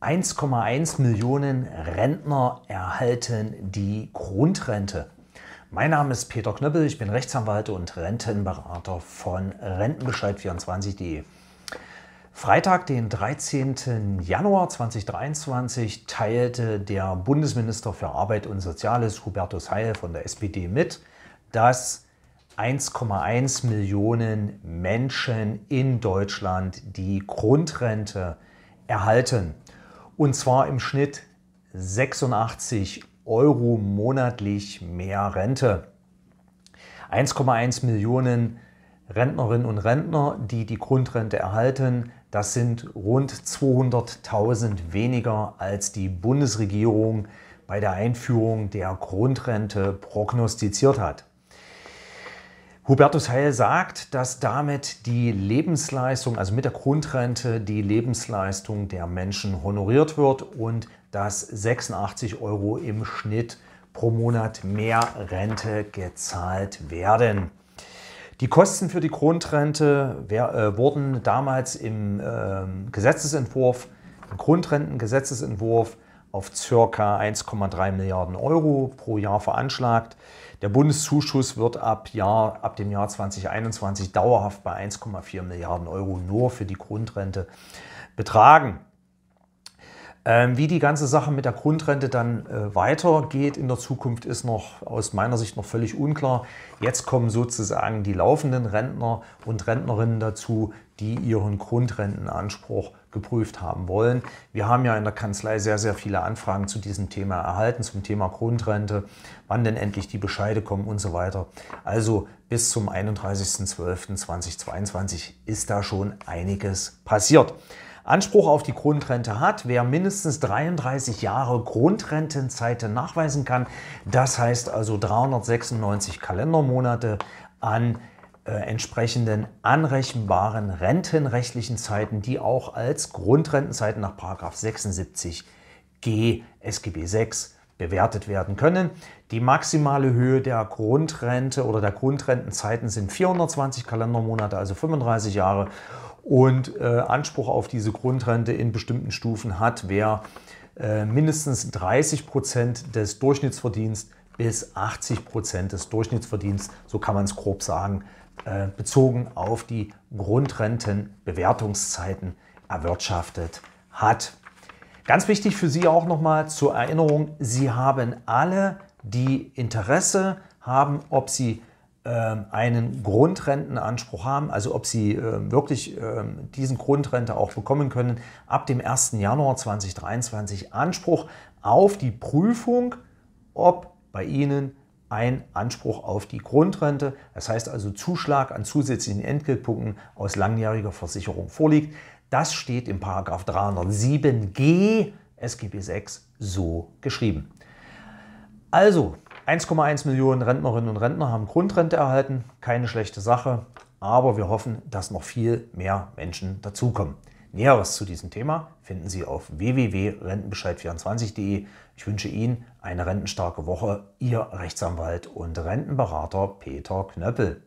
1,1 Millionen Rentner erhalten die Grundrente. Mein Name ist Peter Knöppel, ich bin Rechtsanwalt und Rentenberater von Rentenbescheid24.de. Freitag, den 13. Januar 2023, teilte der Bundesminister für Arbeit und Soziales, Hubertus Heil von der SPD, mit, dass 1,1 Millionen Menschen in Deutschland die Grundrente erhalten und zwar im Schnitt 86 Euro monatlich mehr Rente. 1,1 Millionen Rentnerinnen und Rentner, die die Grundrente erhalten, das sind rund 200.000 weniger als die Bundesregierung bei der Einführung der Grundrente prognostiziert hat. Hubertus Heil sagt, dass damit die Lebensleistung, also mit der Grundrente, die Lebensleistung der Menschen honoriert wird und dass 86 Euro im Schnitt pro Monat mehr Rente gezahlt werden. Die Kosten für die Grundrente äh, wurden damals im ähm, Gesetzesentwurf, im Grundrentengesetzesentwurf auf ca. 1,3 Milliarden Euro pro Jahr veranschlagt. Der Bundeszuschuss wird ab, Jahr, ab dem Jahr 2021 dauerhaft bei 1,4 Milliarden Euro nur für die Grundrente betragen. Ähm, wie die ganze Sache mit der Grundrente dann äh, weitergeht in der Zukunft, ist noch aus meiner Sicht noch völlig unklar. Jetzt kommen sozusagen die laufenden Rentner und Rentnerinnen dazu, die ihren Grundrentenanspruch geprüft haben wollen. Wir haben ja in der Kanzlei sehr, sehr viele Anfragen zu diesem Thema erhalten, zum Thema Grundrente, wann denn endlich die Bescheide kommen und so weiter. Also bis zum 31.12.2022 ist da schon einiges passiert. Anspruch auf die Grundrente hat, wer mindestens 33 Jahre Grundrentenzeiten nachweisen kann, das heißt also 396 Kalendermonate an äh, entsprechenden anrechenbaren rentenrechtlichen Zeiten, die auch als Grundrentenzeiten nach 76 G SGB 6 bewertet werden können. Die maximale Höhe der Grundrente oder der Grundrentenzeiten sind 420 Kalendermonate, also 35 Jahre und äh, Anspruch auf diese Grundrente in bestimmten Stufen hat, wer äh, mindestens 30 Prozent des Durchschnittsverdienstes bis 80 Prozent des Durchschnittsverdienstes, so kann man es grob sagen, äh, bezogen auf die Grundrentenbewertungszeiten erwirtschaftet hat. Ganz wichtig für Sie auch nochmal zur Erinnerung, Sie haben alle, die Interesse haben, ob Sie ähm, einen Grundrentenanspruch haben, also ob sie äh, wirklich äh, diesen Grundrente auch bekommen können, ab dem 1. Januar 2023 Anspruch auf die Prüfung, ob bei ihnen ein Anspruch auf die Grundrente, das heißt also Zuschlag an zusätzlichen Entgeltpunkten aus langjähriger Versicherung vorliegt. Das steht im 307g SGB 6 so geschrieben. Also, 1,1 Millionen Rentnerinnen und Rentner haben Grundrente erhalten, keine schlechte Sache, aber wir hoffen, dass noch viel mehr Menschen dazukommen. Näheres zu diesem Thema finden Sie auf www.rentenbescheid24.de. Ich wünsche Ihnen eine rentenstarke Woche. Ihr Rechtsanwalt und Rentenberater Peter Knöppel.